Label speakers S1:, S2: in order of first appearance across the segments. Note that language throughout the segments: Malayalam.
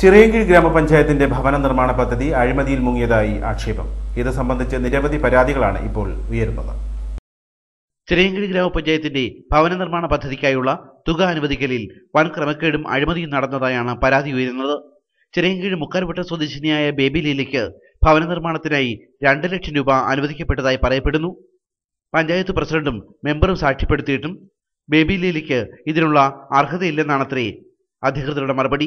S1: ചിറയങ്കിൾ ഗ്രാമപഞ്ചായത്തിന്റെ ഭവന നിർമ്മാണ പദ്ധതി അഴിമതിയിൽ മുങ്ങിയതായി ആക്ഷേപം ഇത് സംബന്ധിച്ച് നിരവധി പരാതികളാണ് ഇപ്പോൾ ഉയരുന്നത്
S2: ചിറയങ്കിളി ഗ്രാമപഞ്ചായത്തിന്റെ ഭവന നിർമ്മാണ പദ്ധതിക്കായുള്ള തുക അനുവദിക്കലിൽ വൻ ക്രമക്കേടും അഴിമതിയും നടന്നതായാണ് പരാതി ഉയരുന്നത് ചിറയങ്കിഴ് മുക്കാൽവട്ട സ്വദേശിനിയായ ബേബി ലീലയ്ക്ക് ഭവന നിർമ്മാണത്തിനായി രണ്ട് ലക്ഷം രൂപ അനുവദിക്കപ്പെട്ടതായി പറയപ്പെടുന്നു പഞ്ചായത്ത് പ്രസിഡന്റും മെമ്പറും സാക്ഷ്യപ്പെടുത്തിയിട്ടും ബേബി ലീലയ്ക്ക് ഇതിനുള്ള അർഹതയില്ലെന്നാണത്രേ അധികൃതരുടെ മറുപടി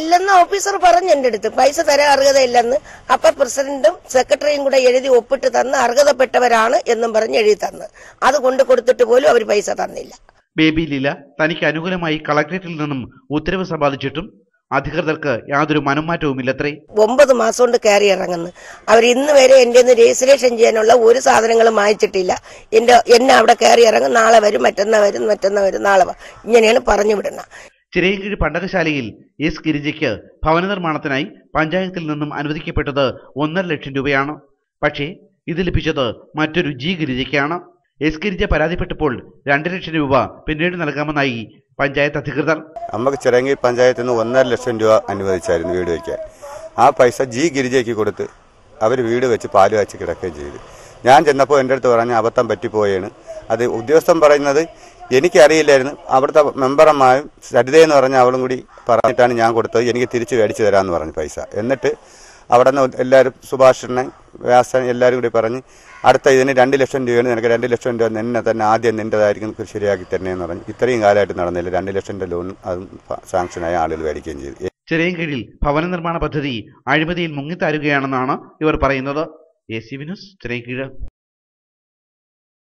S3: ഇല്ലെന്ന് ഓഫീസർ പറഞ്ഞു എന്റെ അടുത്ത് പൈസ തരാൻ അർഹതയില്ലെന്ന് അപ്പൊ പ്രസിഡന്റും സെക്രട്ടറിയും കൂടെ എഴുതി ഒപ്പിട്ട് തന്ന് അർഹതപ്പെട്ടവരാണ് എന്നും പറഞ്ഞ് എഴുതി തന്ന് അത് കൊണ്ട് കൊടുത്തിട്ട് പോലും അവർ പൈസ തന്നില്ല
S2: ബേബി ലീല തനിക്ക് അനുകൂലമായി കളക്ടറേറ്റിൽ നിന്നും ഉത്തരവ് സമ്പാദിച്ചിട്ടും അധികൃതർക്ക് യാതൊരു ഇല്ലത്രേ
S3: ഒമ്പത് മാസം കൊണ്ട് കയറി ഇറങ്ങുന്നു അവർ ഇന്ന് വരെ എന്റെ ഒന്ന് രജിസ്ട്രേഷൻ ചെയ്യാനുള്ള ഒരു സാധനങ്ങളും വാങ്ങിച്ചിട്ടില്ല എന്റെ എന്നെ അവിടെ കയറി ഇറങ്ങും നാളെ വരും മറ്റന്നാ വരും മറ്റന്നാ വരും നാളെ വ ഇങ്ങനെയാണ് പറഞ്ഞു വിടുന്നത്
S2: ചിറയൻകീഴ് പണ്ടകശാലയിൽ എസ് ഗിരിജയ്ക്ക് ഭവന നിർമ്മാണത്തിനായി പഞ്ചായത്തിൽ നിന്നും അനുവദിക്കപ്പെട്ടത് ഒന്നര ലക്ഷം രൂപയാണ് പക്ഷേ ഇത് ലഭിച്ചത് മറ്റൊരു ജി ഗിരിജയ്ക്കാണ് എസ് ഗിരിജ പരാതിപ്പെട്ടപ്പോൾ രണ്ടു ലക്ഷം രൂപ പിന്നീട് നൽകാമെന്നായി പഞ്ചായത്ത് അധികൃതർ
S1: നമുക്ക് ചിറങ്ങി പഞ്ചായത്തിൽ നിന്ന് ഒന്നര ലക്ഷം രൂപ അനുവദിച്ചായിരുന്നു വീട് വയ്ക്കാൻ ആ പൈസ ജി ഗിരിജയ്ക്ക് കൊടുത്ത് അവർ വീട് വെച്ച് പാല് വെച്ച് കിടക്കുകയും ചെയ്തു ഞാൻ ചെന്നപ്പോൾ എൻ്റെ അടുത്ത് പറഞ്ഞ അബദ്ധം പറ്റിപ്പോയാണ് അത് ഉദ്യോഗസ്ഥൻ പറയുന്നത് എനിക്കറിയില്ലായിരുന്നു അവിടുത്തെ മെമ്പർമാരും സരിതയെന്ന് പറഞ്ഞ അവളും കൂടി പറഞ്ഞിട്ടാണ് ഞാൻ കൊടുത്തത് എനിക്ക് തിരിച്ച് മേടിച്ചു തരാമെന്ന് പറഞ്ഞു പൈസ എന്നിട്ട് അവിടെ നിന്ന് എല്ലാവരും സുഭാഷനെ വ്യാസൻ എല്ലാവരും കൂടി പറഞ്ഞ് അടുത്ത ഇതിന് രണ്ട് ലക്ഷം രൂപയാണ് നിനക്ക് രണ്ട് ലക്ഷം രൂപ നിന്നെ തന്നെ ആദ്യം നിൻ്റെതായിരിക്കും ശരിയാക്കി തന്നെയെന്ന് പറഞ്ഞു ഇത്രയും കാലമായിട്ട് നടന്നില്ല രണ്ട് ലക്ഷം രൂപ ലോൺ അതും സാങ്ഷനായ ആളുകൾ മേടിക്കുകയും ചെയ്തു
S2: ചെറിയ കീഴിൽ ഭവന നിർമ്മാണ പദ്ധതി അഴിമതിയിൽ മുങ്ങിത്താരുകയാണെന്നാണ് ഇവർ പറയുന്നത് എ സി വിനുസ് ചെറിയ